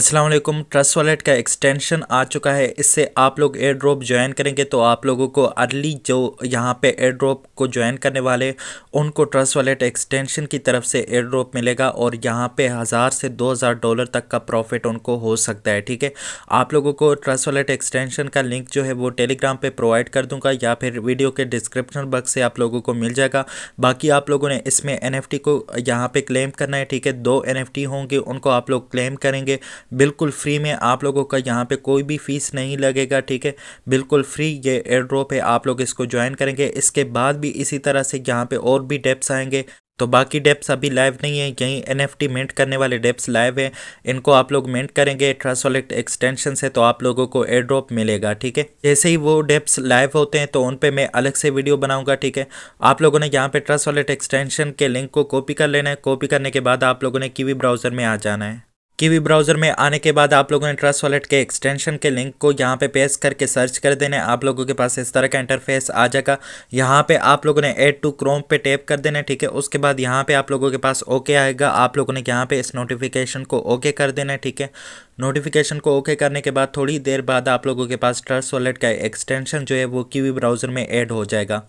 Aslam trust wallet का extension आ चुका है इससे आप लोग एयर ड्रॉप ज्वाइन करेंगे तो आप लोगों को अर्ली जो यहाँ पे एयर ड्रॉप को ज्वाइन करने वाले उनको ट्रस्ट वॉलेट एक्सटेंशन की तरफ से एयर ड्रॉप मिलेगा और यहाँ पे हज़ार से दो हज़ार डॉलर तक का प्रॉफिट उनको हो सकता है ठीक है आप लोगों को ट्रस्ट वॉलेट एक्सटेंशन का लिंक जो है वो टेलीग्राम पर प्रोवाइड कर दूँगा या फिर वीडियो के डिस्क्रिप्शन बॉक्स से आप लोगों को मिल जाएगा बाकी आप लोगों ने इसमें एन को यहाँ पर क्लेम करना है ठीक है दो एन होंगे उनको आप लोग क्लेम करेंगे बिल्कुल फ्री में आप लोगों का यहाँ पे कोई भी फीस नहीं लगेगा ठीक है बिल्कुल फ्री ये एयर ड्रॉप है आप लोग इसको ज्वाइन करेंगे इसके बाद भी इसी तरह से यहाँ पे और भी डेप्स आएंगे तो बाकी डेप्स अभी लाइव नहीं है यहीं एन एफ मेंट करने वाले डेप्स लाइव है इनको आप लोग मेंट करेंगे ट्रासोलेक्ट एक्सटेंशन से तो आप लोगों को एयर ड्रॉप मिलेगा ठीक है जैसे ही वो डेप्स लाइव होते हैं तो उन पे मैं अलग से वीडियो बनाऊंगा ठीक है आप लोगों ने यहाँ पे ट्रासोलेट एक्सटेंशन के लिंक को कॉपी कर लेना है कॉपी करने के बाद आप लोगों ने कीवी ब्राउजर में आ जाना है कीवी ब्राउज़र में आने के बाद आप लोगों ने ट्रस्ट वॉलेट के एक्सटेंशन के लिंक को यहाँ पे पेस्ट करके सर्च कर देने आप लोगों के पास इस तरह का इंटरफेस आ जाएगा यहाँ पे आप लोगों ने एड टू क्रोम पे टैप कर देना ठीक है उसके बाद यहाँ पे आप लोगों के पास ओके आएगा आप लोगों ने यहाँ पे इस नोटिफिकेशन को ओके कर देना ठीक है नोटिफिकेशन को ओके करने के बाद थोड़ी देर बाद आप लोगों के पास ट्रस्ट वॉलेट का एक्सटेंशन जो है वो कीवी ब्राउज़र में एड हो जाएगा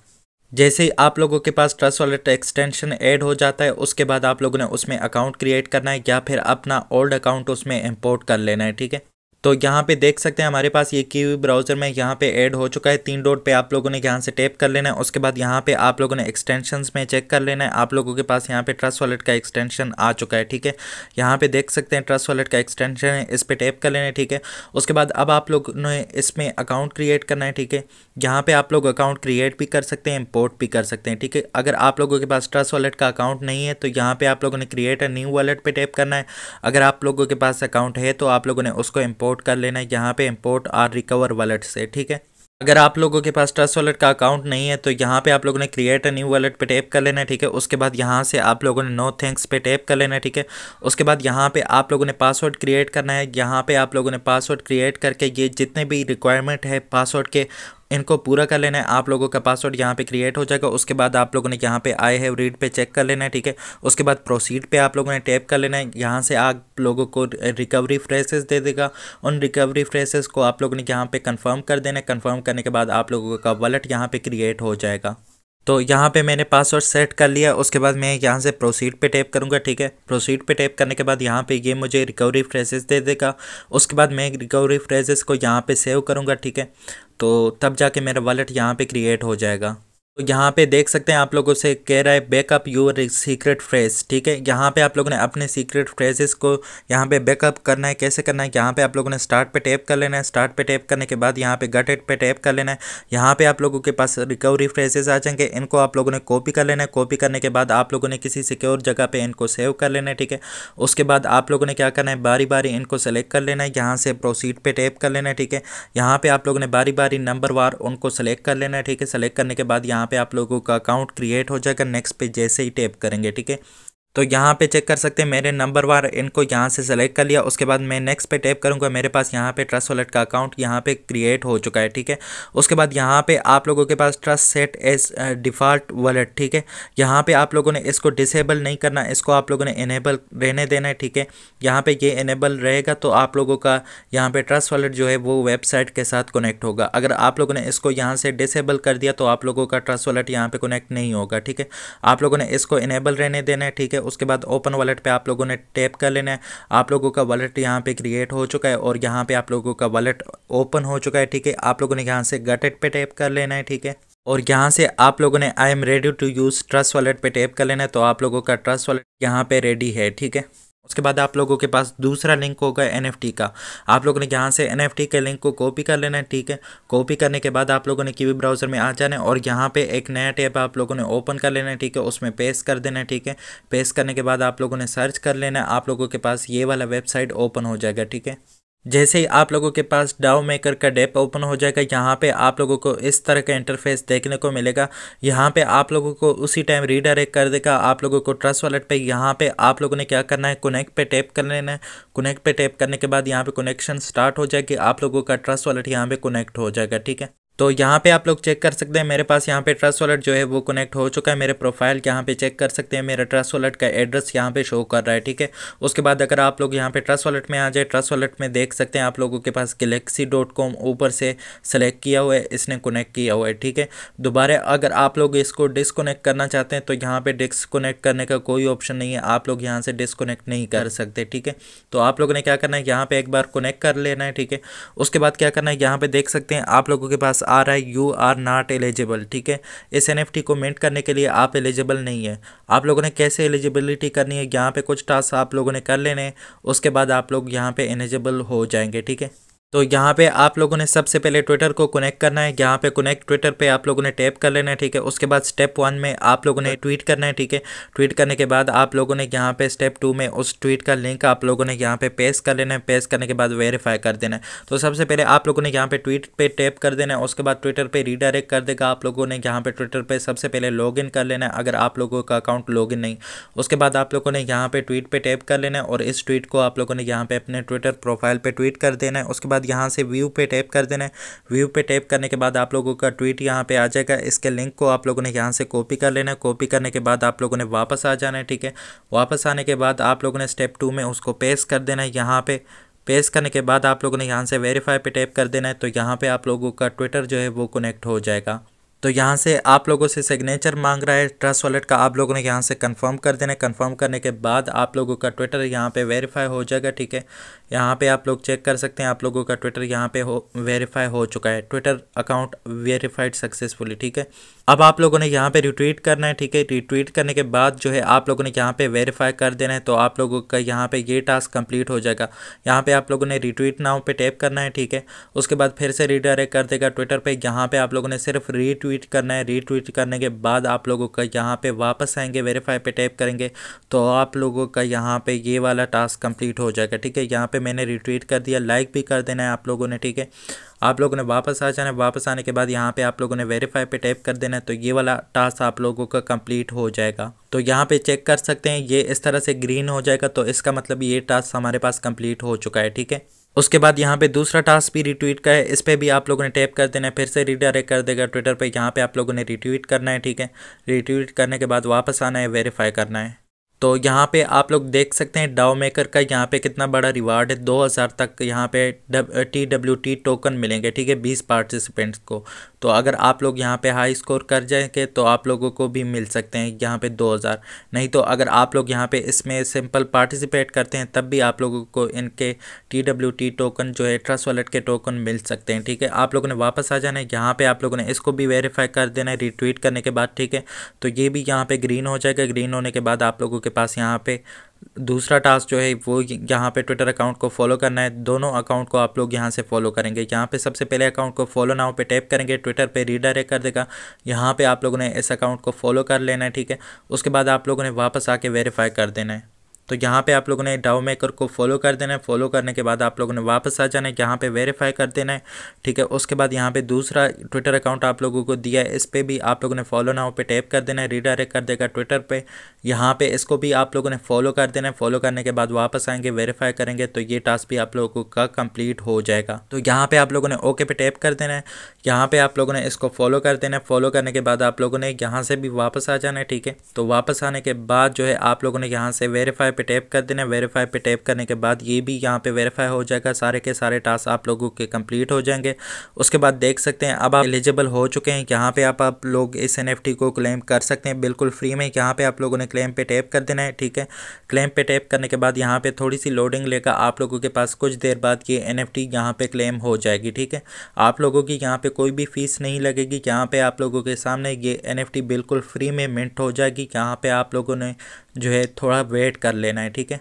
जैसे ही आप लोगों के पास ट्रस्ट वॉलेट एक्सटेंशन ऐड हो जाता है उसके बाद आप लोगों ने उसमें अकाउंट क्रिएट करना है या फिर अपना ओल्ड अकाउंट उसमें इंपोर्ट कर लेना है ठीक है तो यहाँ पे देख सकते हैं हमारे पास ये की ब्राउज़र में यहाँ पे ऐड हो चुका है तीन डॉट पे आप लोगों ने यहाँ से टैप कर लेना है उसके बाद यहाँ पे आप लोगों ने एक्सटेंशंस में चेक कर लेना है आप लोगों के पास यहाँ पे ट्रस्ट वॉलेट का एक्सटेंशन आ चुका है ठीक है यहाँ पे देख सकते हैं ट्रस्ट वॉलेट का एक्सटेंशन है इस पर टैप कर लेना है ठीक है उसके बाद अब आप लोग ने इसमें अकाउंट क्रिएट करना है ठीक है यहाँ पर आप लोग अकाउंट क्रिएट भी कर सकते हैं इम्पोर्ट भी कर सकते हैं ठीक है अगर आप लोगों के पास ट्रस्ट वॉलेट का अकाउंट नहीं है तो यहाँ पर आप लोगों ने क्रिएट अ न्यू वॉलेट पर टैप करना है अगर आप लोगों के पास अकाउंट है तो आप लोगों ने उसको इम्पोर्ट इम्पोर्ट कर लेना है यहाँ पे इम्पोर्ट आर रिकवर वॉलेट से ठीक है अगर आप लोगों के पास ट्रस्ट वॉलेट का अकाउंट नहीं है तो यहाँ पे आप लोगों ने क्रिएट अ न्यू वॉलेट पे टैप कर लेना है ठीक है उसके बाद यहाँ से आप लोगों ने नो थैंक्स पे टैप कर लेना है ठीक है उसके बाद यहाँ पे आप लोगों ने पासवर्ड क्रिएट करना है यहाँ पे आप लोगों ने पासवर्ड क्रिएट करके ये जितने भी रिक्वायरमेंट है पासवर्ड के इनको पूरा कर लेना है आप लोगों का पासवर्ड यहाँ पे क्रिएट हो जाएगा उसके बाद आप लोगों ने यहाँ पे आई है रीड पे चेक कर लेना है ठीक है उसके बाद प्रोसीड पे आप लोगों ने टैप कर लेना है यहाँ से आप लोगों को रिकवरी फ्रेसेस दे देगा उन रिकवरी फ्रेसेस को आप लोगों ने यहाँ पे कन्फर्म कर देना है कन्फर्म करने के बाद आप लोगों का वॉलेट यहाँ पर क्रिएट हो जाएगा तो यहाँ पे मैंने पासवर्ड सेट कर लिया उसके बाद मैं यहाँ से प्रोसीड पे टैप करूँगा ठीक है प्रोसीड पे टैप करने के बाद यहाँ पे ये मुझे रिकवरी फ्रेजेस दे देगा उसके बाद मैं रिकवरी फ्रेजेस को यहाँ पे सेव करूँगा ठीक है तो तब जाके मेरा वॉलेट यहाँ पे क्रिएट हो जाएगा तो यहाँ पे देख सकते हैं आप लोगों से कह रहा है बैकअप योर सीक्रेट फ्रेज ठीक है यहाँ पे आप लोगों ने अपने सीक्रेट फ्रेजेस को यहाँ पे बैकअप करना है कैसे करना है यहाँ पे आप लोगों ने स्टार्ट पे टैप कर लेना है स्टार्ट पे टैप करने के बाद यहाँ पे गटेड पे टैप कर लेना है यहाँ पे आप लोगों के पास रिकवरी फ्रेजेस आ जाएंगे इनको आप लोगों ने कॉपी कर लेना है कॉपी करने के बाद आप लोगों ने किसी सिक्योर जगह पर इनको सेव कर लेना है ठीक है उसके बाद आप लोगों ने क्या करना है बारी बारी इनको सेलेक्ट कर लेना है यहाँ से प्रोसीड पर टैप कर लेना है ठीक है यहाँ पर आप लोगों ने बारी बारी नंबर वार उनको सेलेक्ट कर लेना है ठीक है सेलेक्ट करने के बाद यहाँ यहाँ पे आप लोगों का अकाउंट क्रिएट हो जाएगा नेक्स्ट पे जैसे ही टैप करेंगे ठीक है तो यहाँ पे चेक कर सकते हैं मेरे नंबर वार इनको यहाँ से सेलेक्ट कर लिया उसके बाद मैं नेक्स्ट पे टैप करूँगा मेरे पास यहाँ पे ट्रस्ट वॉलेट का अकाउंट यहाँ पे क्रिएट हो चुका है ठीक है उसके बाद यहाँ पे आप लोगों के पास trust set as default wallet ठीक है यहाँ पे आप लोगों ने इसको डिसेबल नहीं करना इसको आप लोगों ने इनेबल रहने देना है ठीक है यहाँ पर ये इनेबल रहेगा तो आप लोगों का यहाँ पर ट्रस्ट वॉलेट जो है वो वेबसाइट के साथ कनेक्ट होगा अगर आप लोगों ने इसको यहाँ से डिसेबल कर दिया तो आप लोगों का ट्रस्ट वॉलेट यहाँ पर कनेक्ट नहीं होगा ठीक है आप लोगों ने इसको इनेबल रहने देना है ठीक है उसके बाद ओपन वॉलेट पे आप लोगों ने टैप कर लेना है आप लोगों का वॉलेट यहाँ पे क्रिएट हो चुका है और यहाँ पे आप लोगों का वॉलेट ओपन हो चुका है ठीक है आप लोगों ने यहाँ से गटेट पे टैप कर लेना है ठीक है और यहाँ से आप लोगों ने I am ready to use trust wallet पे टैप कर लेना है तो आप लोगों का ट्रस्ट वॉलेट यहाँ पे रेडी है ठीक है उसके बाद आप लोगों के पास दूसरा लिंक होगा एन का आप लोगों ने यहाँ से एन के लिंक को कॉपी कर लेना है ठीक है कॉपी करने के बाद आप लोगों ने की ब्राउज़र में आ जाना है और यहाँ पे एक नया टैब आप लोगों ने ओपन कर लेना है ठीक है उसमें पेस्ट कर देना है ठीक है पेस्ट करने के बाद आप लोगों ने सर्च कर लेना है आप लोगों के पास ये वाला वेबसाइट ओपन हो जाएगा ठीक है जैसे ही आप लोगों के पास डाउ मेकर का डेप ओपन हो जाएगा यहाँ पे आप लोगों को इस तरह का इंटरफेस देखने को मिलेगा यहाँ पे आप लोगों को उसी टाइम रीडायरेक्ट कर देगा आप लोगों को ट्रस्ट वॉलेट पे यहाँ पे आप लोगों ने क्या करना है कनेक्ट पे टैप कर लेना है कनेक्ट पे टैप करने के बाद यहाँ पे कनेक्शन स्टार्ट हो जाएगी आप लोगों का ट्रस्ट वॉलेट यहाँ पर कनेक्ट हो जाएगा ठीक है तो यहाँ पे आप लोग चेक कर सकते हैं मेरे पास यहाँ पे ट्रस्ट वॉलेट जो है वो कनेक्ट हो चुका है मेरे प्रोफाइल यहाँ पे चेक कर सकते हैं मेरा ट्रस्ट वॉलेट का एड्रेस यहाँ पे शो कर रहा है ठीक है उसके बाद अगर आप लोग यहाँ पे ट्रस्ट वॉलेट में आ जाए ट्रस्ट वॉलेट में देख सकते हैं आप लोगों के पास गलेक्सी डॉट कॉम ऊपर से सेलेक्ट किया हुआ है इसने कनेक्ट किया हुआ है ठीक है दोबारा अगर आप लोग इसको डिसकोनेक्ट करना चाहते हैं तो यहाँ पर डिसकोनेक्ट करने का कोई ऑप्शन नहीं है आप लोग यहाँ से डिसकोनेक्ट नहीं कर सकते ठीक है तो आप लोगों ने क्या करना है यहाँ पर एक बार कनेक्ट कर लेना है ठीक है उसके बाद क्या करना है यहाँ पर देख सकते हैं आप लोगों के पास रहा I you are not eligible ठीक है इस एन को मेंट करने के लिए आप एलिजिबल नहीं है आप लोगों ने कैसे एलिजिबिलिटी करनी है यहाँ पे कुछ टास्क आप लोगों ने कर लेने उसके बाद आप लोग यहाँ पे एलिजिबल हो जाएंगे ठीक है तो यहाँ पे आप लोगों ने सबसे पहले ट्विटर को कनेक्ट करना है यहाँ पे कनेक्ट ट्विटर पे आप लोगों ने टैप कर लेना है ठीक है उसके बाद स्टेप वन में आप लोगों ने ट्वीट करना है ठीक है ट्वीट करने के बाद आप लोगों ने यहाँ पे स्टेप टू में उस ट्वीट का लिंक आप लोगों ने यहाँ पे पेस्ट कर लेना है पेस्ट करने के बाद वेरीफाई कर देना है तो सबसे पहले आप लोगों ने यहाँ पर ट्वीट पर टैप कर देना है उसके बाद ट्विटर पर रीडायरेक्ट कर देगा आप लोगों ने यहाँ पर ट्विटर पर सबसे पहले लॉग कर लेना है अगर आप लोगों का अकाउंट लॉग नहीं उसके बाद आप लोगों ने यहाँ पर ट्वीट पर टैप कर लेना है और इस ट्वीट को आप लोगों ने यहाँ पर अपने ट्विटर प्रोफाइल पर ट्वीट कर देना है उसके बाद बाद यहाँ से व्यू पे टैप कर देना है व्यू पे टैप करने के बाद आप लोगों का ट्वीट यहाँ पे आ जाएगा इसके लिंक को आप लोगों ने यहाँ से कॉपी कर लेना है कॉपी करने के बाद आप लोगों ने वापस आ जाना है ठीक है वापस आने के बाद आप लोगों ने स्टेप टू में उसको पेश कर देना है यहाँ पर पेश करने के बाद आप लोगों ने यहाँ से वेरीफाई पर टैप कर देना है तो यहाँ पर आप लोगों का ट्विटर जो है वो कनेक्ट हो जाएगा तो यहाँ से आप लोगों से सिग्नेचर मांग रहा है ट्रस्ट वॉलेट का आप लोगों ने यहाँ से कंफर्म कर देना है कन्फर्म करने के बाद आप लोगों का ट्विटर यहाँ पे वेरीफाई हो जाएगा ठीक है यहाँ पे आप लोग चेक कर सकते हैं आप लोगों का ट्विटर यहाँ पे हो वेरीफाई हो चुका है ट्विटर अकाउंट वेरीफाइड सक्सेसफुली ठीक है अब आप लोगों ने यहाँ पर रिट्वीट करना है ठीक है रिट्वीट करने के बाद जो है आप लोगों ने यहाँ पर वेरीफाई कर देना है तो आप लोगों का यहाँ पे ये टास्क कम्प्लीट हो जाएगा यहाँ पर आप लोगों ने रिट्वीट नाव पर टैप करना है ठीक है उसके बाद फिर से रिडायरेक्ट कर देगा ट्विटर पर यहाँ पर आप लोगों ने सिर्फ रिट्वीट रीट्वीट करना है रीट्वीट करने के बाद आप लोगों का यहाँ पे वापस आएंगे वेरीफाई पे टैप करेंगे तो आप लोगों का यहाँ पे ये वाला टास्क कंप्लीट हो जाएगा ठीक है यहाँ पे मैंने रिट्वीट कर दिया लाइक भी कर देना है आप लोगों ने ठीक है आप लोगों ने वापस आ जाना है वापस आने के बाद यहाँ पे आप लोगों ने वेरीफाई पे टैप कर देना है तो ये वाला टास्क आप लोगों का कंप्लीट हो जाएगा तो यहाँ पे चेक कर सकते हैं ये इस तरह से ग्रीन हो जाएगा तो इसका मतलब ये टास्क हमारे पास कंप्लीट हो चुका है ठीक है उसके बाद यहाँ पे दूसरा टास्क भी रिट्वीट का है इस पर भी आप लोगों ने टैप कर देना है फिर से रिडायरेक्ट कर देगा ट्विटर पे यहाँ पे आप लोगों ने रिट्वीट करना है ठीक है रिट्वीट करने के बाद वापस आना है वेरीफाई करना है तो यहाँ पे आप लोग देख सकते हैं डाव मेकर का यहाँ पे कितना बड़ा रिवार्ड है 2000 तक यहाँ पे टी डब्ल्यू टी टोकन मिलेंगे ठीक है 20 पार्टिसिपेंट्स को तो अगर आप लोग यहाँ पे हाई स्कोर कर जाएंगे तो आप लोगों को भी मिल सकते हैं यहाँ पे 2000 नहीं तो अगर आप लोग यहाँ पे इसमें सिंपल पार्टिसिपेट करते हैं तब भी आप लोगों को इनके टी डब्ल्यू टी टोकन जो है ट्रस्ट वॉलेट के टोकन मिल सकते हैं ठीक है आप लोगों ने वापस आ जाना है यहाँ पर आप लोगों ने इसको भी वेरीफाई कर देना है रिट्वीट करने के बाद ठीक है तो ये भी यहाँ पर ग्रीन हो जाएगा ग्रीन होने के बाद आप लोगों के पास यहाँ पे दूसरा टास्क जो है वो यहाँ पे ट्विटर अकाउंट को फॉलो करना है दोनों अकाउंट को आप लोग यहाँ से फॉलो करेंगे यहाँ पे सबसे पहले अकाउंट को फॉलो नाउ पे टैप करेंगे ट्विटर पे रीडायरेक्ट कर देगा यहाँ पे आप लोगों ने इस अकाउंट को फॉलो कर लेना है ठीक है उसके बाद आप लोगों ने वापस आके वेरीफाई कर देना है तो यहाँ पे आप लोगों ने डाउ मेकर को फॉलो कर देना है फॉलो करने के बाद आप लोगों ने वापस आ जाना है यहाँ पे वेरीफाई कर देना है ठीक है उसके बाद यहाँ पे दूसरा ट्विटर अकाउंट आप लोगों को दिया है इस पर भी आप लोगों ने फॉलो हो पे टैप कर देना है रीडायरेक्ट कर देगा ट्विटर पर यहाँ पर इसको भी आप लोगों ने फॉलो कर देना है फॉलो करने के बाद वापस आएंगे वेरीफाई करेंगे तो ये टास्क भी आप लोगों का कंप्लीट हो जाएगा तो यहाँ पर आप लोगों ने ओके पे टैप कर देना है यहाँ पर आप लोगों ने इसको फॉलो कर देना है फॉलो करने के बाद आप लोगों ने यहाँ से भी वापस आ जाना है ठीक है तो वापस आने के बाद जो है आप लोगों ने यहाँ से वेरीफाई पे टैप कर देना वेरीफाई पे टैप करने के बाद ये भी यहाँ पे वेरीफाई हो जाएगा सारे के सारे टास्क आप लोगों के कंप्लीट हो जाएंगे उसके बाद देख सकते हैं अब आप एलिजिबल हो चुके हैं यहाँ पे आप आप लोग इस एन को क्लेम कर सकते हैं बिल्कुल फ्री में यहाँ पे आप लोगों ने क्लेम पे टैप कर देना है ठीक है क्लेम पे टैप करने के बाद यहाँ पे थोड़ी सी लोडिंग लेकर आप लोगों के पास कुछ देर बाद ये एन एफ पे क्लेम हो जाएगी ठीक है आप लोगों की यहाँ पे कोई भी फीस नहीं लगेगी यहाँ पे आप लोगों के सामने ये एन बिल्कुल फ्री में मिंट हो जाएगी यहाँ पे आप लोगों ने जो है थोड़ा वेट कर लेना है ठीक है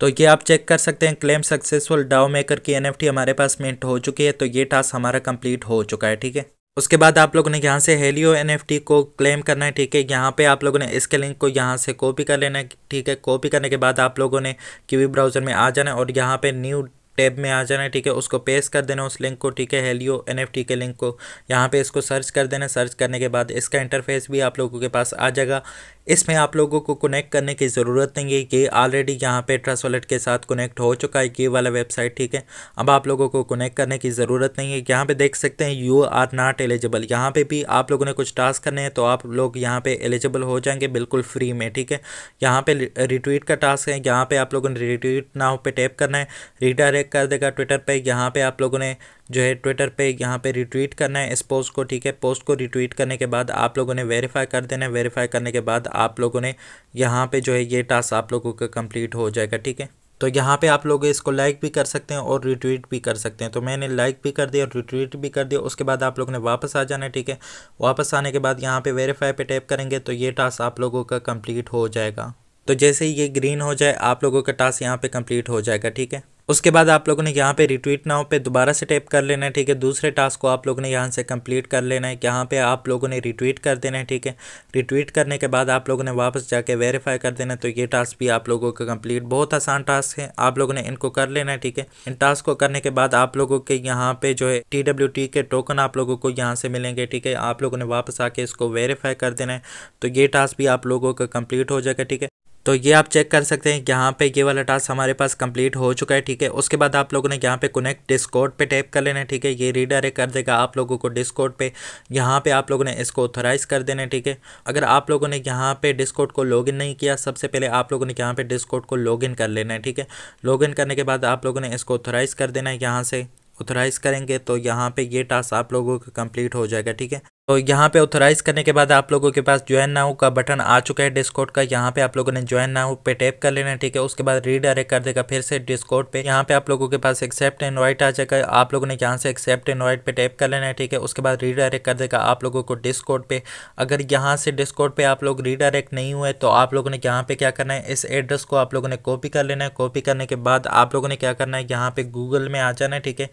तो ये आप चेक कर सकते हैं क्लेम सक्सेसफुल डाओ मेकर की एनएफटी हमारे पास मिनट हो चुकी है तो ये टास्क हमारा कंप्लीट हो चुका है ठीक है उसके बाद आप लोगों ने यहाँ से हेलियो एनएफटी को क्लेम करना है ठीक है यहाँ पे आप लोगों ने इसके लिंक को यहाँ से कॉपी कर लेना है ठीक है कॉपी करने के बाद आप लोगों ने कीवी ब्राउज़र में आ जाना है और यहाँ पे न्यू टैब में आ जाना है ठीक है उसको पेस्ट कर देना उस लिंक को ठीक है हेलियो एन के लिंक को यहाँ पे इसको सर्च कर देना सर्च करने के बाद इसका इंटरफेस भी आप लोगों के पास आ जाएगा इसमें आप लोगों को कनेक्ट करने की ज़रूरत नहीं है ये ऑलरेडी यहाँ पे ट्रस्ट वॉलेट के साथ कनेक्ट हो चुका है ये वाला वेबसाइट ठीक है अब आप लोगों को कनेक्ट करने की ज़रूरत नहीं है यहाँ पे देख सकते हैं यू आर नॉट एलिजिबल यहाँ पे भी आप लोगों ने कुछ टास्क करने हैं तो आप लोग यहाँ पे एलिजिबल हो जाएंगे बिल्कुल फ्री में ठीक है यहाँ पे रिट्वीट का टास्क है यहाँ पर आप लोगों ने रिट्वीट नाव पर टैप करना है रिडायरेक्ट कर देगा ट्विटर पर यहाँ पर आप लोगों ने जो है ट्विटर पे यहाँ पे रिट्वीट करना है इस पोस्ट को ठीक है पोस्ट को रिट्वीट करने के बाद आप लोगों ने वेरीफाई कर देना है वेरीफाई करने के बाद आप लोगों ने यहाँ पे जो है ये टास्क आप लोगों का कंप्लीट हो जाएगा ठीक है तो यहाँ पे आप लोग इसको लाइक भी कर सकते हैं और रिट्वीट भी कर सकते हैं तो मैंने लाइक भी कर दिया और रिट्वीट भी कर दिया उसके बाद आप लोगों ने वापस आ जाना है ठीक है वापस आने के बाद यहाँ पर वेरीफाई पर टैप करेंगे तो ये टास्क आप लोगों का कम्प्लीट हो जाएगा तो जैसे ही ये ग्रीन हो जाए आप लोगों का टास्क यहाँ पर कम्प्लीट हो जाएगा ठीक है उसके बाद आप लोगों ने यहाँ पे रिट्वीट नाव पे दोबारा से टैप कर लेना है ठीक है दूसरे टास्क को आप लोगों ने यहाँ से कंप्लीट कर लेना है यहाँ पे आप लोगों ने रिट्वीट कर देना है ठीक है रिट्वीट करने के बाद आप लोगों ने वापस जाके वेरीफाई कर देना है तो ये टास्क भी आप लोगों का कंप्लीट बहुत आसान टास्क है आप लोगों ने इनको कर लेना है ठीक है इन टास्क को करने के बाद आप लोगों के यहाँ पे जो है टी डब्ल्यू टी के टोकन आप लोगों को यहाँ से मिलेंगे ठीक है आप लोगों ने वापस आके इसको वेरीफाई कर देना है तो ये टास्क भी आप लोगों का कंप्लीट हो जाएगा ठीक है तो ये आप चेक कर सकते हैं यहाँ पे ये वाला टास्क हमारे पास कंप्लीट हो चुका है ठीक है उसके बाद आप लोगों ने यहाँ पे कनेक्ट डिस्कॉर्ड पे टैप कर लेना है ठीक है ये रीडायरेक्ट कर देगा आप लोगों को डिस्कोड पे यहाँ पे आप लोगों ने इसको ऑथोराइज कर देना है ठीक है अगर आप लोगों ने यहाँ पे डिस्कोड को लॉग नहीं किया सबसे पहले आप लोगों ने यहाँ पे डिस्कोड को लॉग कर लेना है ठीक है लॉग करने के बाद आप लोगों ने इसको ऑथोराइज कर देना है यहाँ से ऑथोराइज़ करेंगे तो यहाँ पर ये टास्क आप लोगों का कम्प्लीट हो जाएगा ठीक है तो यहाँ पे ऑथोराइज करने के बाद आप लोगों के पास ज्वाइन नाउ का बटन आ चुका है डिस्कोट का यहाँ पे आप लोगों ने ज्वाइन नाउ पे टैप कर लेना है ठीक है उसके बाद रीडायरेक्ट कर देगा फिर से डिस्कोट पे यहाँ पे आप लोगों के पास एक्सेप्ट एंड आ जाएगा आप लोगों ने यहाँ से एक्सेप्ट एंड पे टैप कर लेना है ठीक है उसके बाद रीडायरेक्ट कर देगा आप लोगों को डिस्कोट पे अगर यहाँ से डिस्कोट पे आप लोग रीडायरेक्ट नहीं हुए तो आप लोगों ने यहाँ पे क्या करना है इस एड्रेस को आप लोगों ने कॉपी कर लेना है कॉपी करने के बाद आप लोगों ने क्या करना है यहाँ पे गूगल में आ जाना है ठीक है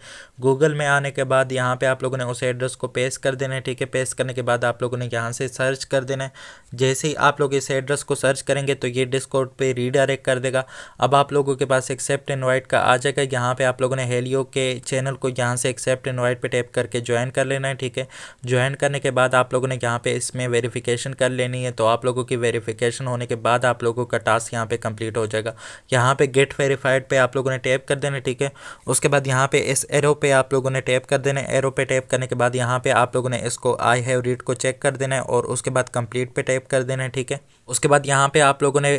गूगल में आने के बाद यहाँ पे आप लोगों ने उस एड्रेस को पेश कर देना है ठीक है प्रेस करने के बाद आप लोगों ने यहाँ से सर्च कर देना है जैसे ही आप लोग इस एड्रेस को सर्च करेंगे तो ये डिस्काउट पे रीडायरेक्ट कर देगा अब आप लोगों के पास एक्सेप्ट इनवाइट का आ जाएगा यहाँ पे आप लोगों ने हेलियो के चैनल को यहाँ से एक्सेप्ट इनवाइट पे टैप करके ज्वाइन कर लेना है ठीक है ज्वाइन करने के बाद आप लोगों ने यहाँ पे इसमें वेरीफिकेशन कर लेनी है तो आप लोगों की वेरीफिकेशन होने के बाद आप लोगों का टास्क यहाँ पर कम्प्लीट हो जाएगा यहाँ पर गेट वेरीफाइड पर आप लोगों ने टैप कर देना ठीक है उसके बाद यहाँ पे इस एरो पे आप लोगों ने टैप कर देना एरो पे टैप करने के बाद यहाँ पे आप लोगों ने इसको आ आई हैव रीड को चेक कर देना है और उसके बाद कंप्लीट पे टाइप कर देना है ठीक है उसके बाद यहाँ पे आप लोगों ने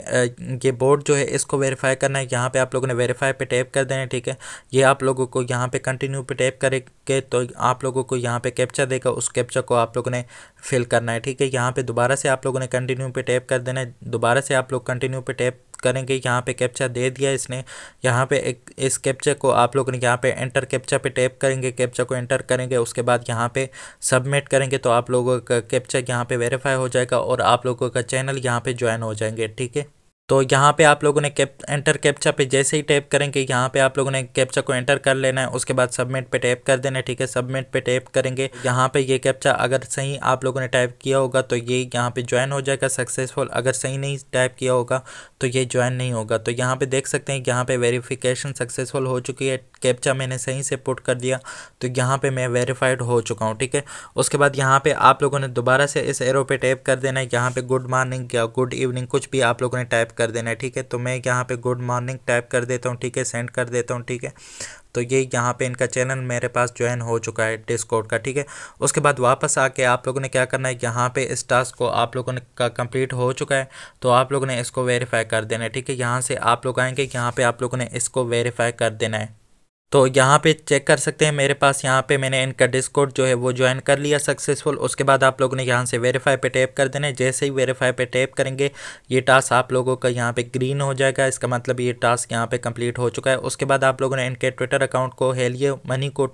ये बोर्ड जो है इसको वेरीफाई करना है यहाँ पे आप लोगों ने वेरीफाई पे टाइप कर देना है ठीक है ये आप लोगों को यहाँ पे कंटिन्यू पे टाइप करेंगे तो आप लोगों को यहाँ पे कैप्चा देगा उस कैप्चा को आप लोगों ने फिल करना है ठीक है यहाँ पे दोबारा से आप लोगों ने कंटिन्यू पे टैप कर देना है दोबारा से आप लोग कंटिन्यू पे टैप करेंगे यहाँ पे कैप्चा दे दिया इसने यहाँ पे एक इस कैप्चा को आप लोग ने यहाँ पे एंटर कैप्चा पे टैप करेंगे कैप्चा को एंटर करेंगे उसके बाद यहाँ पे सबमिट करेंगे तो आप लोगों का कैप्चा यहाँ पे वेरीफाई हो जाएगा और आप लोगों का चैनल यहाँ पे ज्वाइन हो जाएंगे ठीक है तो यहाँ पे आप लोगों ने कैप एंटर कैप्चा पे जैसे ही टैप करेंगे यहाँ पे आप लोगों ने कैप्चा को एंटर कर लेना है उसके बाद सबमिट पे टैप कर देना है ठीक है सबमिट पे टैप करेंगे यहाँ पे ये कैप्चा अगर सही आप लोगों ने टाइप किया होगा तो ये यहाँ पे ज्वाइन हो जाएगा सक्सेसफुल अगर सही नहीं टाइप किया होगा तो ये ज्वाइन नहीं होगा तो यहाँ पर देख सकते हैं यहाँ पर वेरीफिकेशन सक्सेसफुल हो चुकी है कैप्चा मैंने सही से पुट कर दिया तो यहाँ पे मैं वेरीफाइड हो चुका हूँ ठीक है उसके बाद यहाँ पे आप लोगों ने दोबारा से इस एरो पे टाइप कर देना है यहाँ पे गुड मॉर्निंग या गुड इवनिंग कुछ भी आप लोगों ने टाइप कर देना है ठीक है तो मैं यहाँ पे गुड मॉर्निंग टाइप कर देता हूँ ठीक है सेंड कर देता हूँ ठीक है तो ये यहाँ पे इनका चैनल मेरे पास ज्वाइन हो चुका है डिस्कॉर्ड का ठीक है उसके बाद वापस आके आप लोगों ने क्या करना है यहाँ पे इस टास्क को आप लोगों ने का कंप्लीट हो चुका है तो आप लोगों ने इसको वेरीफाई कर देना है ठीक है यहाँ से आप लोग आएंगे यहाँ पे आप लोगों ने इसको वेरीफाई कर देना है तो यहाँ पे चेक कर सकते हैं मेरे पास यहाँ पे मैंने इनका डिस्कोड जो है वो ज्वाइन कर लिया सक्सेसफुल उसके बाद आप लोगों ने यहाँ से वेरीफाई पे टैप कर देना है जैसे ही वेरीफाई पे टैप करेंगे ये टास्क आप लोगों का यहाँ पे ग्रीन हो जाएगा इसका मतलब ये टास्क यहाँ पे कंप्लीट हो चुका है उसके बाद आप लोगों ने इनके ट्विटर अकाउंट को हेलिए मनी को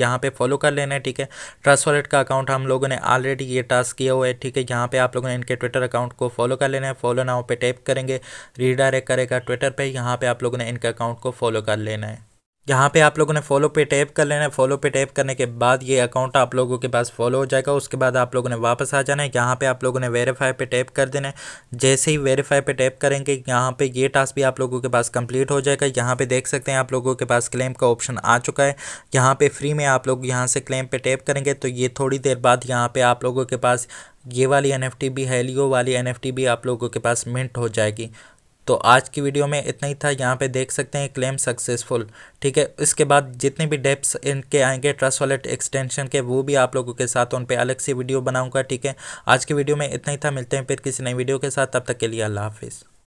यहाँ पे फॉलो कर लेना है ठीक है ट्रस्ट वॉलेट का अकाउंट हम लोगों ने ऑलरेडी ये टास्क किया हुआ है ठीक है यहाँ पर आप लोगों ने इनके ट्विटर अकाउंट को फॉलो कर लेना है फॉलो नाव पर टैप करेंगे रीडायरेक्ट करेगा ट्विटर पर यहाँ पर आप लोगों ने इनके अकाउंट को फॉलो कर लेना है यहाँ पे आप लोगों ने फॉलो पे टैप कर लेना है फॉलो पे टैप करने के बाद ये अकाउंट आप लोगों के पास फॉलो हो जाएगा उसके बाद आप लोगों ने वापस आ जाना है यहाँ पे आप लोगों ने वेरीफाई पे टैप कर देना है जैसे ही वेरीफाई पे टैप करेंगे यहाँ पे ये टास्क भी आप लोगों के पास कंप्लीट हो जाएगा यहाँ पर देख सकते हैं आप लोगों के पास क्लेम का ऑप्शन आ चुका है यहाँ पे फ्री में आप लोग यहाँ से क्लेम पर टैप करेंगे तो ये थोड़ी देर बाद यहाँ पर आप लोगों के पास ये वाली एन भी हेलियो वाली एन भी आप लोगों के पास मिंट हो जाएगी तो आज की वीडियो में इतना ही था यहाँ पे देख सकते हैं क्लेम सक्सेसफुल ठीक है इसके बाद जितने भी डेप्स इनके आएंगे ट्रस्ट वॉलेट एक्सटेंशन के वो भी आप लोगों के साथ उन पर अलग से वीडियो बनाऊँगा ठीक है आज की वीडियो में इतना ही था मिलते हैं फिर किसी नई वीडियो के साथ तब तक के लिए अल्लाह हाफिज़